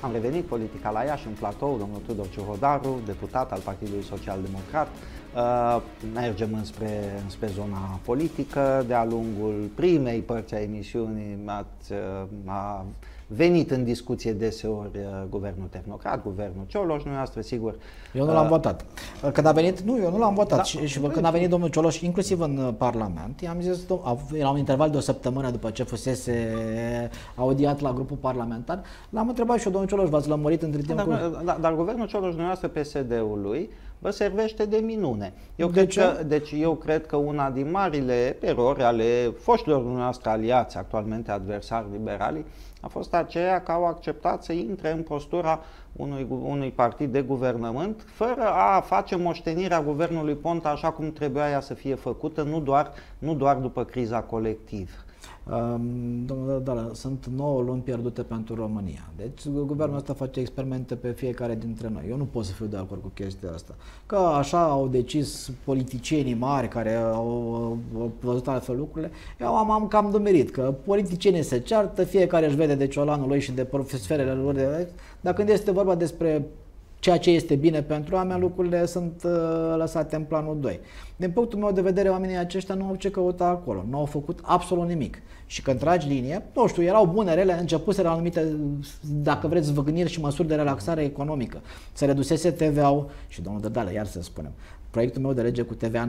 Am revenit politica la Iași, în platou, domnul Tudor Ciuhodaru, deputat al Partidului Social Democrat. Uh, mergem înspre, înspre zona politică. De-a lungul primei părți a emisiunii ați, uh, a, venit în discuție deseori uh, guvernul tehnocrat, guvernul Cioloș, nu noastră, sigur. Eu nu l-am uh, votat. Uh, când a venit, nu, eu nu l-am votat. Da, și, și când a venit domnul Cioloș, inclusiv în Parlament, i-am zis, era un interval de o săptămână după ce fusese audiat la grupul parlamentar, l-am întrebat și eu, domnul Cioloș, v-ați lămurit între da, timp? Dar, cu... dar, dar guvernul Cioloș, dumneavoastră, PSD-ului, vă servește de minune. Eu, de cred ce? că, deci eu cred că una din marile erori ale foștilor noastre aliați, actualmente adversari liberali, a fost aceea că au acceptat să intre în postura unui, unui partid de guvernământ fără a face moștenirea guvernului Ponta așa cum trebuia ea să fie făcută, nu doar, nu doar după criza colectivă. Domnule Dala, sunt 9 luni pierdute pentru România. Deci guvernul ăsta face experimente pe fiecare dintre noi. Eu nu pot să fiu de acord cu chestia asta. Că așa au decis politicienii mari care au văzut altfel lucrurile. Eu am, am cam domerit că politicienii se ceartă, fiecare își vede de ciolanul lui și de profesferele lor. Dar când este vorba despre ceea ce este bine pentru oameni, lucrurile sunt uh, lăsate în planul 2. Din punctul meu de vedere, oamenii aceștia nu au ce căuta acolo, nu au făcut absolut nimic. Și când tragi linie, nu știu, erau bune, rele, începuseră anumite, dacă vreți, zvâgniri și măsuri de relaxare economică. Se redusese TVA-ul și, domnul Dădale, iar să spunem, proiectul meu de lege cu TVA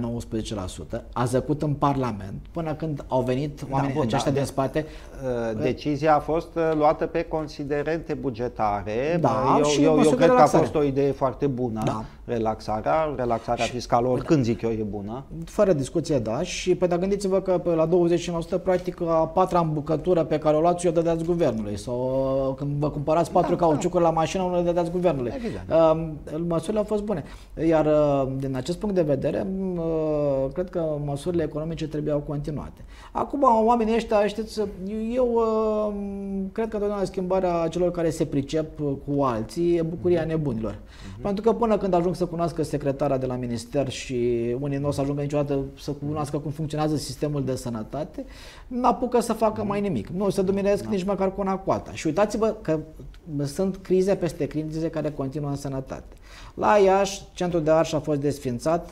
19% a zăcut în Parlament până când au venit da, oamenii da, bun, aceștia da, din spate. Uh, decizia a fost uh, luată pe considerente bugetare. Da, eu, și eu, eu cred că a fost o idee foarte bună. Da. Relaxarea, relaxarea și, fiscală, oricând zic eu, e bună. Fără discuție, da. Și pe păi, da, gândiți-vă că pe păi, la 29% practic a patra îmbucătură pe care o luați o dădeați guvernului. Sau uh, când vă cumpărați patru da, cauciucuri da. la mașină, o le dădeați guvernului. Evident. Ehm, măsurile au fost bune. Iar din acest acest punct de vedere, uh, cred că măsurile economice trebuiau continuate. Acum, oamenii ăștia, știți, eu uh, cred că întotdeauna schimbarea celor care se pricep cu alții e bucuria da. nebunilor. Uh-huh. Pentru că până când ajung să cunoască secretara de la minister și unii nu o să ajungă niciodată să cunoască cum funcționează sistemul de sănătate, n-apucă să facă mhm. mai nimic. Nu se dominesc uh-huh. Da. nici măcar cu una alta. Și uitați-vă că sunt crize peste crize care continuă în sănătate. La Iași, centrul de arș a fost desfințat,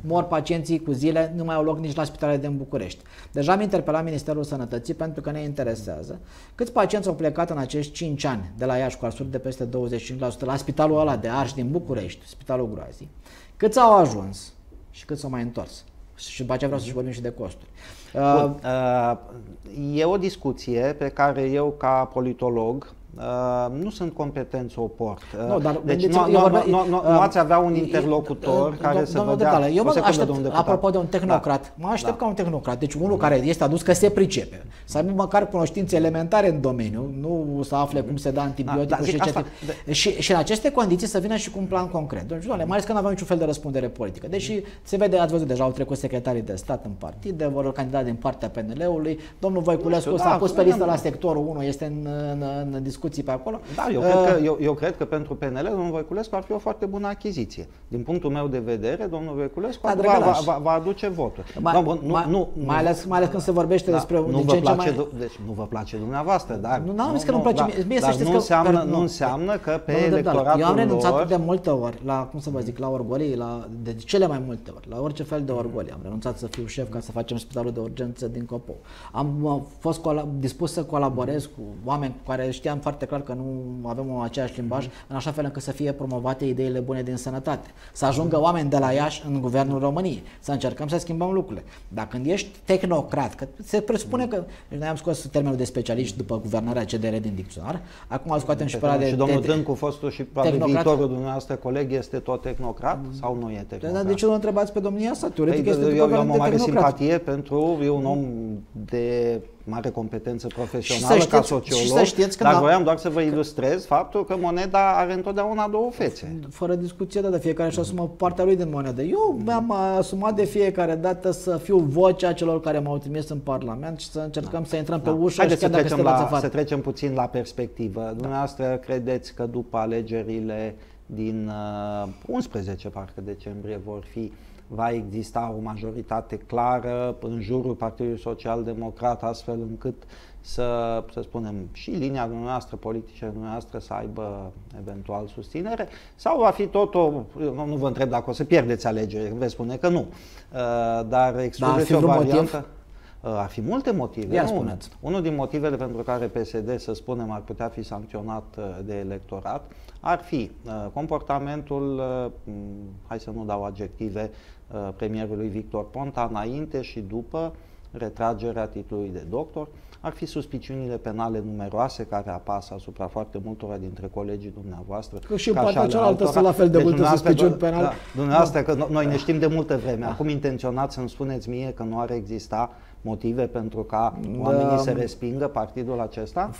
mor pacienții cu zile, nu mai au loc nici la spitalele din București. Deja am interpelat Ministerul Sănătății pentru că ne interesează câți pacienți au plecat în acești 5 ani de la Iași cu arsuri de peste 25% la spitalul ăla de Arș din București, Spitalul Groazii, câți au ajuns și câți s-au mai întors. Și după aceea vreau să-și vorbim și de costuri. Bun. Uh, uh, e o discuție pe care eu, ca politolog, Uh, nu sunt competent să o port. Uh, no, dar deci nu, nu, vorbe... nu, nu, nu uh, ați avea un interlocutor uh, uh care să vă dea... Eu mă aștept, de apropo de un tehnocrat, da. mă aștept da. ca un tehnocrat, deci unul da. care este adus că se pricepe, să aibă măcar cunoștințe elementare în domeniu, nu să afle cum se dă antibioticul da, da, și, ce tip. și, și în aceste condiții să vină și cu un plan concret. Deci, doamne, mai ales că nu avem niciun fel de răspundere politică. Deși se vede, ați văzut deja, au trecut secretarii de stat în partide, vor candida din partea PNL-ului, domnul Voiculescu s-a da, pus pe listă la sectorul 1, este în, în, în discuție discuții pe acolo. Da, eu, uh, cred că, uh, eu, eu cred că pentru PNL domnul Voiculescu ar fi o foarte bună achiziție. Din punctul meu de vedere, domnul Voiculescu da, va, va, va, va aduce voturi. Ma, da, nu, ma, nu, mai, ales, mai ales când se vorbește da, despre... Nu vă, place, mai... deci, nu vă place dumneavoastră, dar... Nu, am zis că nu-mi place. Da, mie dar să nu, că, înseamnă, nu înseamnă că pe electoratul Eu am renunțat de multe ori la, cum să vă zic, la orgolii, la, de cele mai multe ori, la orice fel de orgolii. Am renunțat să fiu șef ca să facem spitalul de urgență din Copou. Am uh, fost dispus să colaborez cu oameni cu care știam foarte clar că nu avem aceeași limbaj, mm -hmm. în așa fel încât să fie promovate ideile bune din sănătate, să ajungă oameni de la Iași în guvernul României, să încercăm să schimbăm lucrurile. Dar când ești tehnocrat, că se presupune mhm. că noi am scos termenul de specialiști după guvernarea CDR din dicționar, acum scoatem și pe de... Și domnul Dâncu, fostul și viitorul dumneavoastră coleg, este tot tehnocrat mhm. sau nu e da, tehnocrat? Dar de ce nu întrebați pe domnia asta? Teoretic păi, este eu, eu am o mare simpatie pentru, e un om mhm. de mare competență profesională și știți, ca sociolog, și să știți că dar da, voiam doar să vă ilustrez faptul că moneda are întotdeauna două fețe. Fără discuție, da, de fiecare și asumă partea lui din monedă. Eu mi-am mm. asumat de fiecare dată să fiu vocea celor care m-au trimis în Parlament și să încercăm da. să intrăm da. pe ușă Haideți și să trecem, la, să trecem puțin la perspectivă. Da. Dumneavoastră credeți că după alegerile din 11, uh, parcă decembrie, vor fi, va exista o majoritate clară în jurul Partidului Social Democrat, astfel încât să, să spunem, și linia dumneavoastră politică dumneavoastră să aibă eventual susținere? Sau va fi tot o... nu vă întreb dacă o să pierdeți alegeri, veți spune că nu. Uh, dar expuneți da, o variantă... Motiv? Ar fi multe motive. Ia nu, unul din motivele pentru care PSD, să spunem, ar putea fi sancționat uh, de electorat ar fi uh, comportamentul, uh, hai să nu dau adjective, premierului Victor Ponta înainte și după retragerea titlului de doctor, ar fi suspiciunile penale numeroase care apasă asupra foarte multora dintre colegii dumneavoastră. Că și în partea cealaltă sunt la fel de deci, multe suspiciuni penale. Da, dumneavoastră, da. că noi ne știm de multă vreme. Da. Acum intenționați să-mi spuneți mie că nu ar exista motive pentru ca da. oamenii um, să respingă partidul acesta?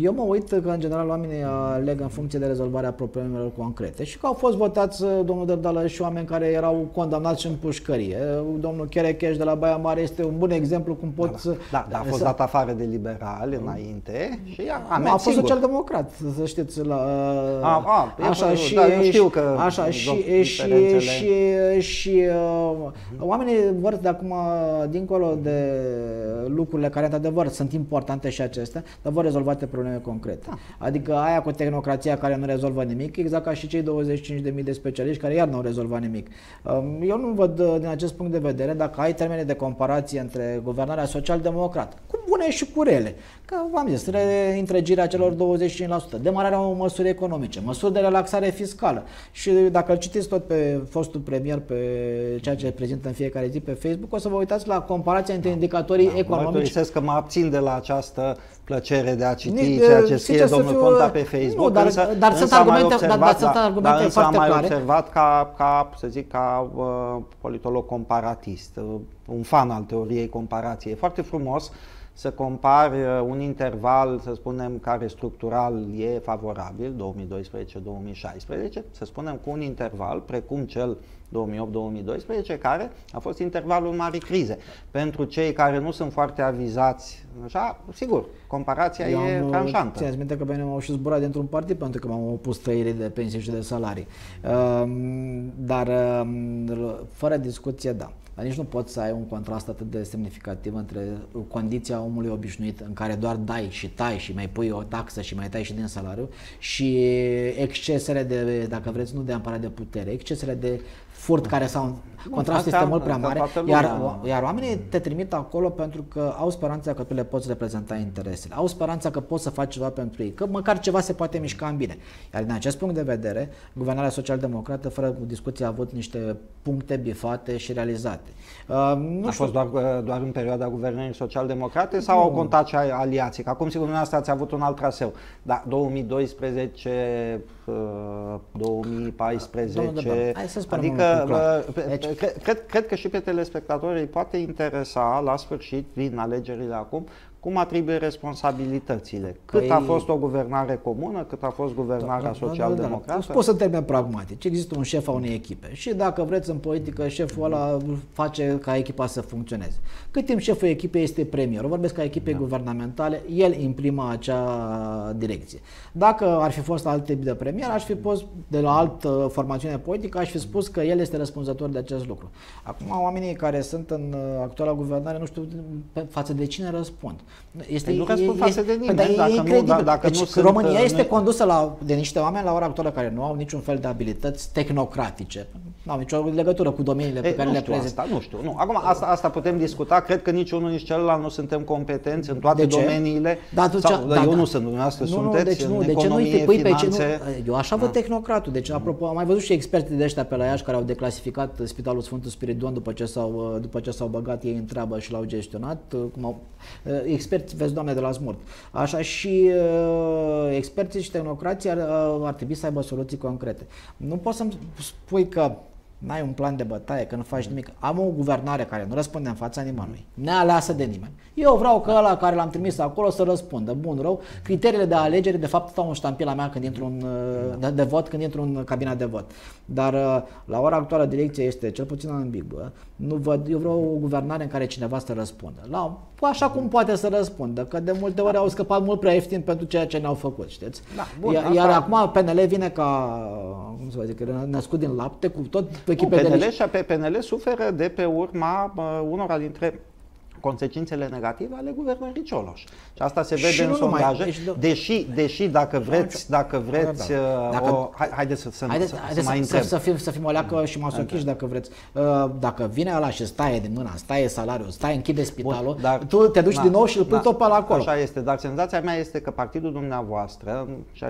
Eu mă uit că, în general, oamenii aleg în funcție de rezolvarea problemelor concrete și că au fost votați, uh, domnul Dărdală, și oameni care erau condamnați în pușcărie. Uh, domnul Cherecheș de la Baia Mare este un bun exemplu cum pot da, să... Da, da, a fost să... dat afară de liberal înainte și a, a, a fost social-democrat, să știți. La, a, a, uh, așa, eu, și, da, știu că... Așa, și, și, și, și uh, oamenii vor de acum, dincolo de lucrurile care, într-adevăr, sunt importante și acestea, dar vor rezolvate probleme concrete. Da. Adică aia cu tehnocrația care nu rezolvă nimic, exact ca și cei 25.000 de specialiști care iar nu au rezolvat nimic. Um, eu nu văd, uh, din acest punct de vedere, dacă ai termene de comparație între guvernarea social-democrată, cu bune și cu rele, Că, v-am zis, reîntregirea celor 25%, demararea unor măsuri economice, măsuri de relaxare fiscală. Și dacă îl citiți tot pe fostul premier, pe ceea ce prezintă în fiecare zi pe Facebook, o să vă uitați la comparația între da, indicatorii da, economici. Mă că mă abțin de la această plăcere de a citi Nici, ceea ce scrie domnul fiu, Ponta uh, pe Facebook. Nu, dar, însă, dar, însă sunt argumente, observat, dar, dar sunt argumente dar, dar da, foarte am mai clare. observat ca, ca, să zic, ca uh, politolog comparatist, uh, un fan al teoriei comparației. foarte frumos să compar uh, un interval, să spunem, care structural e favorabil, 2012-2016, să spunem cu un interval precum cel 2008-2012, care a fost intervalul marii crize. Pentru cei care nu sunt foarte avizați, așa, sigur, comparația Eu e uh, tranșantă. Țineți minte că pe mine m-au și zburat dintr-un partid pentru că m-am opus tăierii de pensii și de salarii. Ehm, dar, ehm, fără discuție, da. Dar nici nu poți să ai un contrast atât de semnificativ între condiția omului obișnuit în care doar dai și tai și mai pui o taxă și mai tai și din salariu și excesele de, dacă vreți, nu de amparat de putere, excesele de furt care s-au contrastul este mult prea mare, iar, iar oamenii te trimit acolo pentru că au speranța că tu le poți reprezenta interesele, au speranța că poți să faci ceva pentru ei, că măcar ceva se poate mișca în bine. Iar din acest punct de vedere, guvernarea social-democrată, fără discuție, a avut niște puncte bifate și realizate. Uh, nu a știu. fost doar, uh, doar în perioada guvernării social-democrate sau nu. au contat și aliații? Că acum, sigur, dumneavoastră ați avut un alt traseu, dar 2012 2014. Domnul hai să spunem adică, deci... cred, cred că și pe telespectatorii poate interesa la sfârșit, vin alegerile acum, cum atribuie responsabilitățile. Cât păi... a fost o guvernare comună, cât a fost guvernarea da, social-democrată. Da, da, da. da. Pot să termin pragmatic. Există un șef a unei echipe și dacă vreți în politică, șeful ăla face ca echipa să funcționeze. Cât timp șeful echipei este premier, vorbesc ca echipei da. guvernamentale, el imprima acea direcție. Dacă ar fi fost alt tip de premier, aș fi fost de la altă formațiune politică, aș fi spus că el este răspunzător de acest lucru. Acum, oamenii care sunt în actuala guvernare, nu știu față de cine răspund. Este, Pentru că spun față de nimeni, păi, e, dacă, nu, da, dacă deci, nu sunt, România uh, este condusă la, de niște oameni la ora actuală care nu au niciun fel de abilități tehnocratice. Nu au nicio legătură cu domeniile Ei, pe care nu le prezintă. Asta, nu știu, nu. Acum asta, asta putem discuta. Cred că nici unul, nici celălalt nu suntem competenți în toate de domeniile. Da, atunci, sau, da, eu da, nu sunt, dumneavoastră nu, sunteți deci nu, în de ce nu te pui finanțe? pe ce nu, Eu așa da. văd ah. tehnocratul. Deci, apropo, am mai văzut și experții de ăștia pe la Iași care au declasificat Spitalul Sfântul Spiridon după ce s-au, uh, după ce s-au băgat ei în treabă și l-au gestionat. Uh, cum au, experți, vezi, doamne, de la smurt. Așa și uh, experții și tehnocrații ar, uh, ar trebui să aibă soluții concrete. Nu poți să-mi spui că n-ai un plan de bătaie, că nu faci mm. nimic. Am o guvernare care nu răspunde în fața nimănui, nealeasă de nimeni. Eu vreau că ăla care l-am trimis acolo să răspundă, bun, rău. Criteriile de alegere, de fapt, stau în ștampila mea când intru în, mm. de, de vot, când intru în cabina de vot. Dar uh, la ora actuală direcția este cel puțin ambiguă. Nu văd, eu vreau o guvernare în care cineva să răspundă. La, așa cum poate să răspundă, că de multe ori au scăpat mult prea ieftin pentru ceea ce ne-au făcut, știți? Da, bun, iar, iar acum PNL vine ca, cum să zic, născut din lapte, cu tot echipe nu, PNL de niște... PNL suferă de pe urma uh, unora dintre consecințele negative ale guvernării Cioloș. Și asta se vede și în sondaje, deci, deși, deși dacă da, vreți, da. dacă vreți, da, da. Uh, dacă, o, haideți să, să, haideți, să, haideți să, mai întreb. Să, să, fim, să fim o leacă și masochiști dacă vreți. Uh, dacă vine ăla și staie din mâna, staie salariul, staie, închide spitalul, Bun, dar, tu te duci na, din nou și îl pui da, tot pe la acolo. Așa este, dar senzația mea este că partidul dumneavoastră, și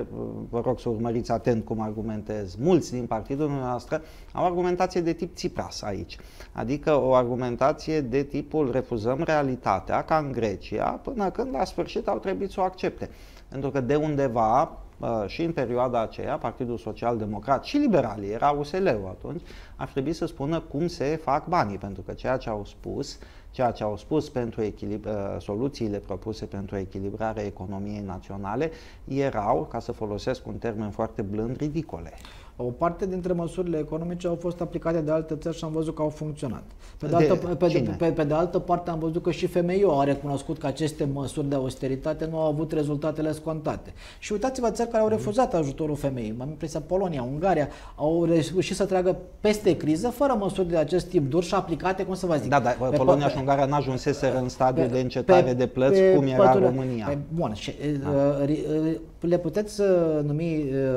vă rog să urmăriți atent cum argumentez, mulți din partidul dumneavoastră au argumentație de tip Tsipras aici. Adică o argumentație de tipul refuzăm în realitatea ca în Grecia până când la sfârșit au trebuit să o accepte. Pentru că de undeva uh, și în perioada aceea Partidul Social Democrat și liberalii, era USL-ul atunci, ar trebui să spună cum se fac banii, pentru că ceea ce au spus, ceea ce au spus pentru uh, soluțiile propuse pentru echilibrarea economiei naționale erau, ca să folosesc un termen foarte blând, ridicole. O parte dintre măsurile economice au fost aplicate de alte țări și am văzut că au funcționat. Pe de, altă, pe, pe, pe de altă parte am văzut că și femeii, au a recunoscut că aceste măsuri de austeritate nu au avut rezultatele scontate. Și uitați-vă țări care au mhm. refuzat ajutorul femeii. M-am impresia Polonia, Ungaria au reușit să treagă peste criză fără măsuri de acest tip dur și aplicate, cum să vă zic. Da, dar pe Polonia pe, și Ungaria n-ajunseseră în stadiul de încetare pe, de plăți pe, cum era pătură. România. Pe, bun, și, da. uh, uh le puteți uh, numi,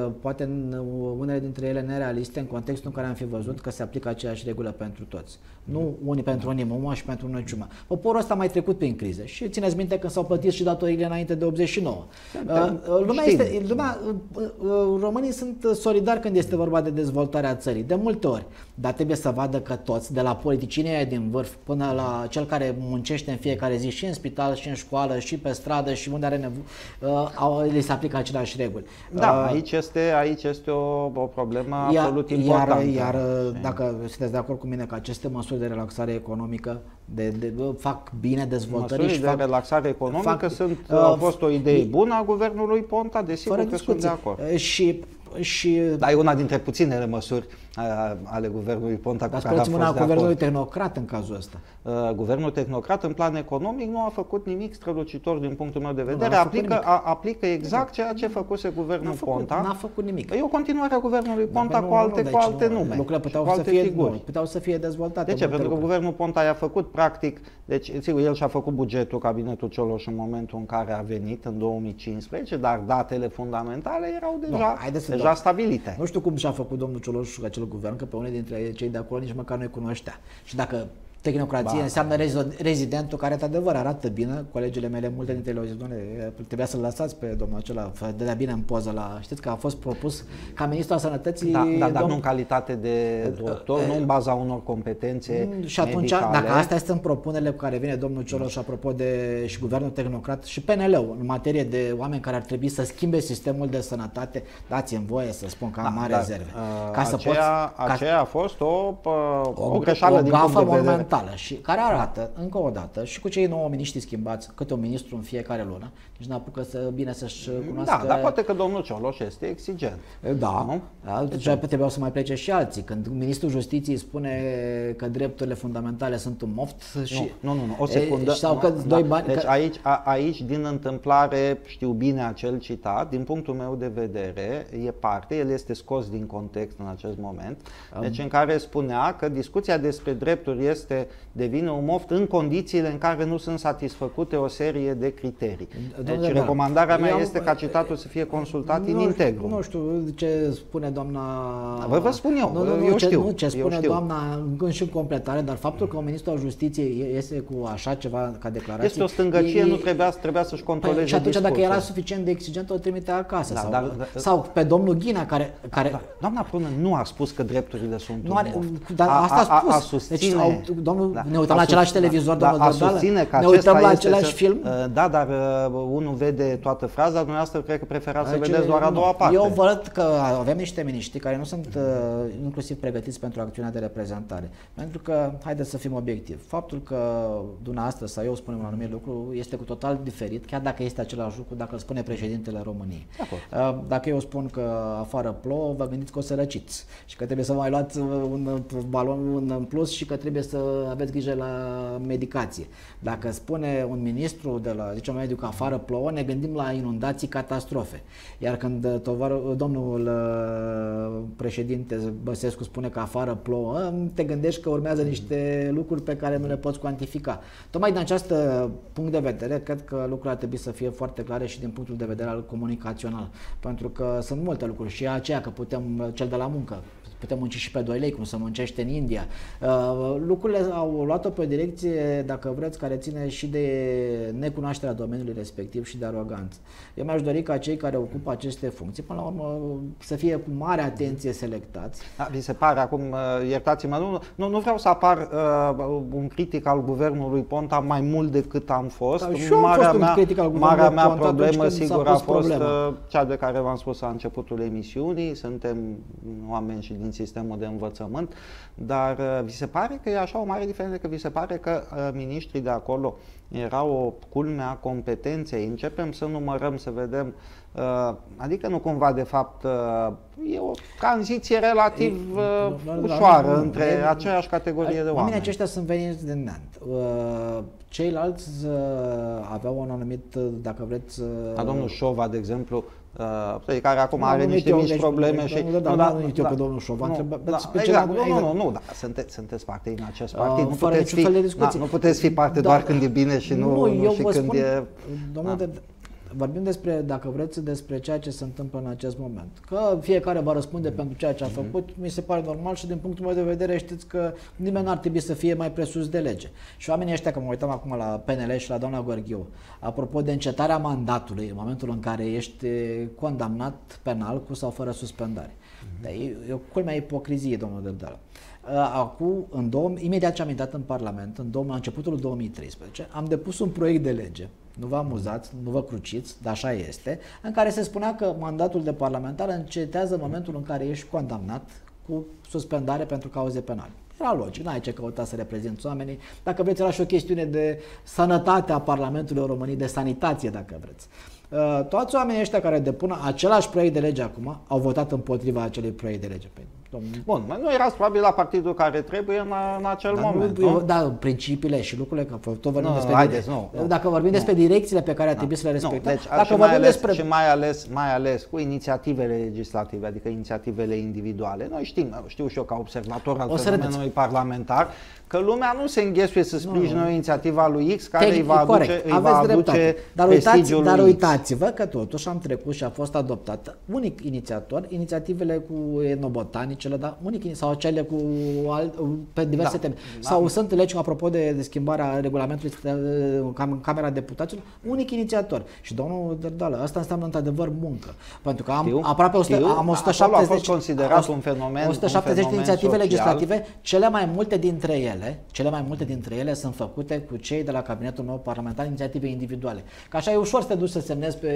uh, poate uh, unele dintre ele nerealiste, în contextul în care am fi văzut că se aplică aceeași regulă pentru toți. Nu unii pentru unii mă, și pentru unii ciuma. Poporul ăsta a mai trecut prin crize și țineți minte când s-au plătit și datoriile înainte de 89. Da, da. lumea este, lumea, românii sunt solidari când este vorba de dezvoltarea țării, de multe ori, dar trebuie să vadă că toți, de la politicienii din vârf până la cel care muncește în fiecare zi și în spital și în școală și pe stradă și unde are nevoie, le se aplică aplică aceleași reguli. Da, uh, aici este, aici este o, o problemă iar, absolut importantă. Iar, iar dacă sunteți de acord cu mine că aceste măsuri de relaxare economică de, de, fac bine dezvoltării Măsurile și fac, de relaxare economică fac, sunt, uh, au fost o idee bună a guvernului Ponta, desigur că discuții. sunt de acord. Uh, și și da, e una dintre puținele măsuri ale guvernului Ponta cu care a fost mâna de guvernului acord. tehnocrat în cazul ăsta. Uh, guvernul tehnocrat în plan economic nu a făcut nimic strălucitor din punctul meu de vedere. Nu, aplică, a, aplică exact, exact ceea ce făcuse guvernul n-a făcut, Ponta. N-a făcut nimic. E o continuare a guvernului Ponta nu, cu alte, nu, deci cu alte nu, nume. Deci lucrurile puteau, să fie, figuri. Nu, puteau să fie dezvoltate. De ce? Pentru lucruri. că guvernul Ponta i-a făcut practic, deci sigur el și-a făcut bugetul cabinetul Cioloș în momentul în care a venit în 2015, dar datele fundamentale erau deja, no, deja deja stabilite. Nu știu cum și-a făcut domnul Cioloș acel guvern, că pe unii dintre cei de acolo nici măcar nu-i cunoștea. Și dacă Tehnocrație ba. înseamnă rezidentul care, într-adevăr, arată bine. Colegele mele, multe dintre ele au zis, doamne, trebuia să-l lăsați pe domnul acela, dădea bine în poză la... Știți că a fost propus ca ministru al sănătății... Da, da dar nu în calitate de ă, doctor, e, ă, nu în baza unor competențe mm, Și atunci, medicale. dacă astea sunt propunerile cu care vine domnul Cioloș, mm. apropo de și guvernul tehnocrat și PNL-ul, în materie de oameni care ar trebui să schimbe sistemul de sănătate, dați-mi voie să spun că am da, mari da, rezerve. Ă, ca aceea, să poți, aceea ca... a fost o, o, o, o greșeală o din gafă momentană totală și care arată, încă o dată, și cu cei nouă miniștri schimbați, câte un ministru în fiecare lună, deci n-apucă să bine să-și da, cunoască... Da, dar poate că domnul Cioloș este exigent. Da, nu? da deci trebuiau să mai plece și alții. Când ministrul justiției spune că drepturile fundamentale sunt un moft și... Nu, nu, nu, o secundă. E, sau că da, doi da. bani... Deci că... aici, a, aici, din întâmplare, știu bine acel citat, din punctul meu de vedere, e parte, el este scos din context în acest moment, deci în care spunea că discuția despre drepturi este devine un moft în condițiile în care nu sunt satisfăcute o serie de criterii. Deci, deci, domnule deci recomandarea mea este ca citatul să fie consultat în integru. Nu știu ce spune doamna... Vă, vă spun eu, nu, nu, eu ce, știu. Nu, ce spune știu. doamna în și în completare, dar faptul că un ministru al justiției este cu așa ceva ca declarație... Este o stângăcie, e, nu trebuia, trebuia să-și păi, controleze păi, Și atunci discursul. dacă era suficient de exigent, o trimite acasă. Da, sau, dar, da, da. sau pe domnul Ghina care... care... Da, doamna Prună nu a spus că drepturile sunt nu are, dar asta a, a, a spus. A, a deci, au, domnul, da. ne uităm a la același televizor, da, domnul da, că ne uităm la același da, film. Uh, da, dar uh, unul vede toată fraza, dumneavoastră cred că preferați să vedeți doar a doua parte. Eu văd că avem niște miniștri care nu sunt uh, inclusiv pregătiți pentru acțiunea de reprezentare. Pentru că, haideți să fim obiectivi, faptul că dumneavoastră sau eu spunem un anumit lucru este cu total diferit, chiar dacă este același lucru, dacă îl spune președintele României. Dacă eu spun că afară plouă, vă gândiți că o să răciți și că trebuie să mai luați un balon în plus și că trebuie să aveți grijă la medicație. Dacă spune un ministru de la, zicem, mediu că afară plouă, ne gândim la inundații, catastrofe. Iar când uh, tovar, uh, domnul uh, președinte Băsescu spune că afară plouă, te gândești că urmează niște lucruri pe care nu le poți cuantifica. Tocmai din acest punct de vedere, cred că lucrurile ar trebui să fie foarte clare și din punctul de vedere al comunicațional. Pentru că sunt multe lucruri și aceea că putem, cel de la muncă, putem munci și pe 2 lei, cum se muncește în India. Uh, lucrurile au luat-o pe o direcție, dacă vreți, care ține și de necunoașterea domeniului respectiv și de aroganță. Eu mi-aș dori ca cei care ocupă aceste funcții, până la urmă, să fie cu mare atenție selectați. Da, vi se pare acum, uh, iertați-mă, nu, nu, nu vreau să apar uh, un critic al guvernului Ponta mai mult decât am fost. Da, și marea fost mea, un critic al guvernului marea mea Ponta problemă, sigur, a fost problema. Uh, cea de care v-am spus la începutul emisiunii. Suntem oameni și din sistemul de învățământ, dar uh, vi se pare că e așa o mare diferență, că vi se pare că uh, miniștrii de acolo erau o culme a competenței, începem să numărăm, să vedem, uh, adică nu cumva de fapt e o tranziție relativ e, ușoară la, între e, aceeași categorie de oameni. aceștia sunt veniți din Nant. Ceilalți aveau un anumit, dacă vreți... A domnul Șova, de exemplu, Uh, care acum nu, da, are nu niște mici probleme și... Nu, da, nu, da, nu, da, pe domnul Șovan, da, da, exact, nu, nu, nu, nu, da, sunteți, sunteți parte din acest ah, partid, uh, nu, puteți fi, da, nu puteți fi parte da, doar când e bine și nu, nu, eu și când spun, e... Domnule, da vorbim despre, dacă vreți, despre ceea ce se întâmplă în acest moment. Că fiecare va răspunde mm pentru ceea ce a mm-hmm. făcut, mi se pare normal și din punctul meu de vedere știți că nimeni n-ar trebui să fie mai presus de lege. Și oamenii ăștia, că mă uitam acum la PNL și la doamna Gorghiu, apropo de încetarea mandatului, în momentul în care ești condamnat penal cu sau fără suspendare. Mm-hmm. E, e o culmea ipocrizie, domnul Dărdală. Acum, în două, imediat ce am intrat în Parlament, în două, la începutul 2013, am depus un proiect de lege nu vă amuzați, nu vă cruciți, dar așa este, în care se spunea că mandatul de parlamentar încetează în momentul în care ești condamnat cu suspendare pentru cauze penale. Era logic, n-ai ce căuta să reprezinți oamenii. Dacă vreți, era și o chestiune de sănătate a Parlamentului României, de sanitație, dacă vreți. Uh, toți oamenii ăștia care depun același proiect de lege acum au votat împotriva acelui proiect de lege. Păi domnul. Bun, nu erați probabil la partidul care trebuie în, în acel Dar moment, nu, nu? Da, principiile și lucrurile, că tot vorbim nu, despre... Haideți, nu, nu, dacă vorbim nu. despre direcțiile pe care ar da. trebui da. să le respectăm... deci, dacă și, vorbim mai ales, despre... și mai ales, mai ales cu inițiativele legislative, adică inițiativele individuale. Noi știm, știu și eu ca observator al fenomenului parlamentar, că lumea nu se înghesuie să sprijine o inițiativă a lui X care Tehnic, îi va aduce, îi va aduce dar uitați, Dar uitați-vă că totuși am trecut și a fost adoptată unic inițiator inițiativele cu enobotanici cele, da, manechini sau cele cu alt, uh, pe diverse da. teme. Da. Sau sunt legi, apropo de, de schimbarea regulamentului uh, în Camera Deputaților, unic inițiator. Și domnul Dărdală, asta înseamnă într-adevăr muncă. Pentru că am știu, aproape 100, știu, am 170, a fost considerat un fenomen, 170 un fenomen inițiative social. legislative, cele mai multe dintre ele, cele mai multe dintre ele sunt făcute cu cei de la cabinetul meu parlamentar, inițiative individuale. ca așa e ușor să te duci să semnezi pe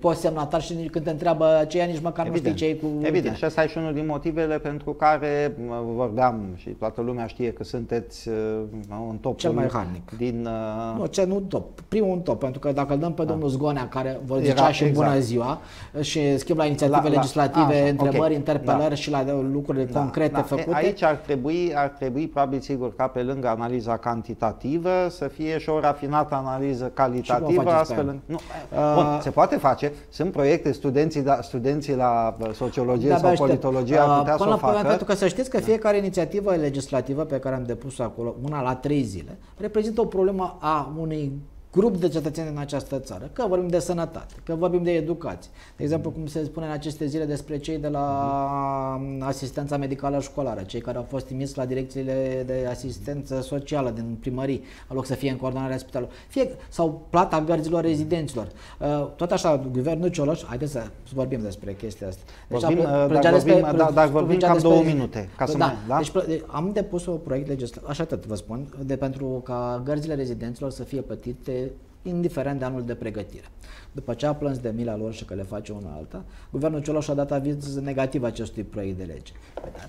post semnatar și când te întreabă aceea nici măcar Evident. nu știi ce e cu... Evident, și asta e și unul din motivele motivele pentru care vorbeam și toată lumea știe că sunteți uh, un top Cel mai harnic. Din, uh... Nu, ce nu top. Primul un top, pentru că dacă îl dăm pe da. domnul Zgonea, care vă zicea Era, și exact. bună ziua, și schimb la inițiative la, la, legislative, a, întrebări, okay. Da. interpelări da. și la lucrurile da, concrete da. făcute. Aici ar trebui, ar trebui, probabil sigur, ca pe lângă analiza cantitativă, să fie și o rafinată analiză calitativă, astfel în... Nu. Uh... Bun, se poate face. Sunt proiecte, studenții, da, studenții la uh, sociologie da, sau politologie ar putea uh, putea până, să o facă. Până, pentru că să știți că da. fiecare inițiativă legislativă pe care am depus-o acolo, una la trei zile, reprezintă o problemă a unei grup de cetățeni în această țară, că vorbim de sănătate, că vorbim de educație, de exemplu cum se spune în aceste zile despre cei de la mhm. asistența medicală școlară, cei care au fost trimiși la direcțiile de asistență socială din primării, în loc să fie în coordonarea spitalului, fie, sau plata gărzilor rezidenților. Mhm. Uh, tot așa, guvernul Cioloș, haideți să vorbim despre chestia asta. Deci, vorbim, uh, uh, da, dacă vorbim, despre, da, dacă vorbim cam despre, două minute, ca să da, mai, da? Deci, am depus o proiect legislativ, așa tot vă spun, de pentru ca gărzile rezidenților să fie plătite indiferent de anul de pregătire. După ce a plâns de mila lor și că le face una alta, guvernul Cioloș a dat aviz negativ acestui proiect de lege.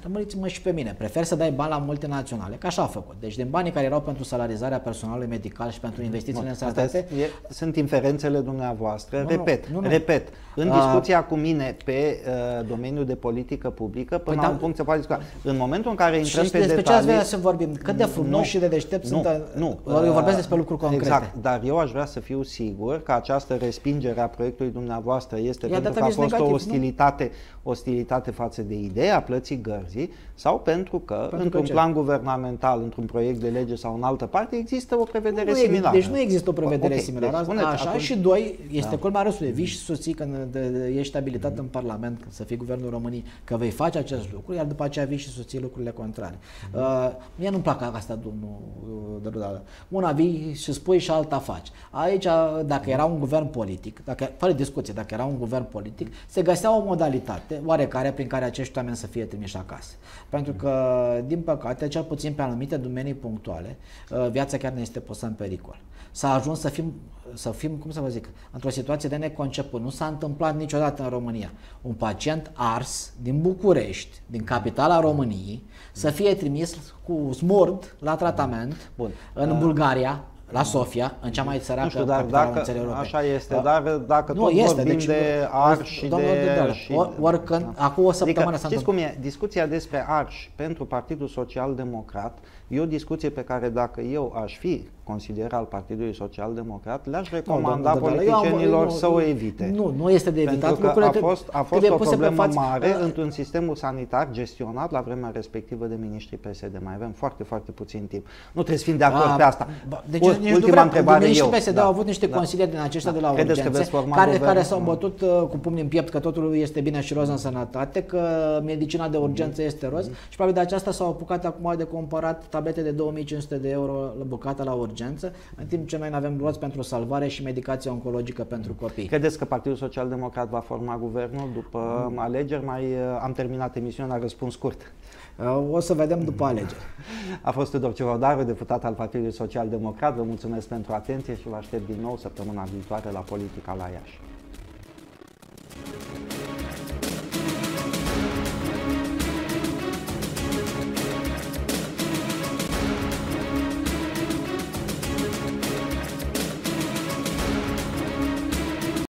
Rămâniți-mă păi da, și pe mine, prefer să dai bani la multinaționale, că așa a făcut. Deci din banii care erau pentru salarizarea personalului medical și pentru investițiile în sănătate... E, sunt inferențele dumneavoastră. Nu, repet, nu, nu, repet, în a... discuția cu mine pe uh, domeniul de politică publică, până păi, la da, un punct se poate discuta. În momentul în care intrăm pe despre detalii... ce ați să vorbim? Cât de frumos nu, și de deștept nu, sunt... Nu, eu vorbesc uh, despre lucruri concrete. Exact, dar eu aș vrea să fiu sigur că această respirație respingerea proiectului dumneavoastră este I-a pentru că a fost negativ, o ostilitate, ostilitate față de ideea plății gărzii sau pentru că pentru într-un că plan ce? guvernamental, într-un proiect de lege sau în altă parte există o prevedere nu, similară. Deci nu există o prevedere okay, similară. Deci, spuneți, Așa atunci... și doi, este da. colmarul să Vii și mm-hmm. susții când de, de, ești abilitat mm-hmm. în Parlament când să fii Guvernul României că vei face acest lucru, iar după aceea vii și susții lucrurile contrare. Mm-hmm. Uh, mie nu-mi plac asta, domnul uh, Dărudală. Una vii și spui și alta faci. Aici, uh, dacă mm-hmm. era un guvern politic, politic, dacă, fără discuție, dacă era un guvern politic, se găsea o modalitate oarecare prin care acești oameni să fie trimiși acasă. Pentru că, din păcate, cel puțin pe anumite domenii punctuale, uh, viața chiar ne este pusă în pericol. S-a ajuns să fim, să fim, cum să vă zic, într-o situație de neconceput. Nu s-a întâmplat niciodată în România. Un pacient ars din București, din capitala României, să fie trimis cu smord la tratament Bun. în Bulgaria, la Sofia, în cea mai săracă nu știu, dar dacă, în țările europene. Așa este, da. dar dacă nu, tot este, vorbim deci, de arși și domnul de... de, de și, oricând, da. acum o adică, săptămână adică, s-a Știți cum e? Discuția despre arși pentru Partidul Social Democrat E o discuție pe care dacă eu aș fi consider al Partidului Social Democrat, le-aș recomanda nu, no, politicienilor eu, să o evite. Nu, nu este de evitat. Pentru că a fost, a fost o problemă față... mare într-un sistemul sanitar gestionat la vremea respectivă de miniștrii PSD. Mai avem foarte, foarte puțin timp. Nu trebuie să fim de acord a, pe asta. Deci, Ult, ultima vreau, întrebare eu. PSD da, au avut niște da, consilieri din aceștia da, de la urgențe care, care s-au bătut uh, cu pumni în piept că totul este bine și roz în sănătate, că medicina de urgență este roz mm. și probabil de aceasta s-au apucat acum de comparat tablete de 2500 de euro la bucata la urgență, în timp ce noi nu avem roți pentru salvare și medicație oncologică pentru copii. Credeți că Partidul Social Democrat va forma guvernul după mm. alegeri? Mai uh, am terminat emisiunea, răspuns scurt. Uh, o să vedem după alegeri. A fost Tudor Cirodaru, deputat al Partidului Social Democrat. Vă mulțumesc pentru atenție și vă aștept din nou săptămâna viitoare la Politica la Iași.